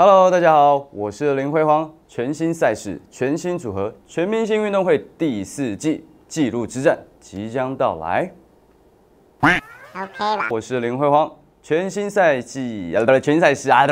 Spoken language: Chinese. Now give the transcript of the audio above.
Hello，大家好，我是林辉煌，全新赛事，全新组合，全明星运动会第四季记录之战即将到来。OK 了，我是林辉煌，全新赛季，啊，不对，全新赛事啊。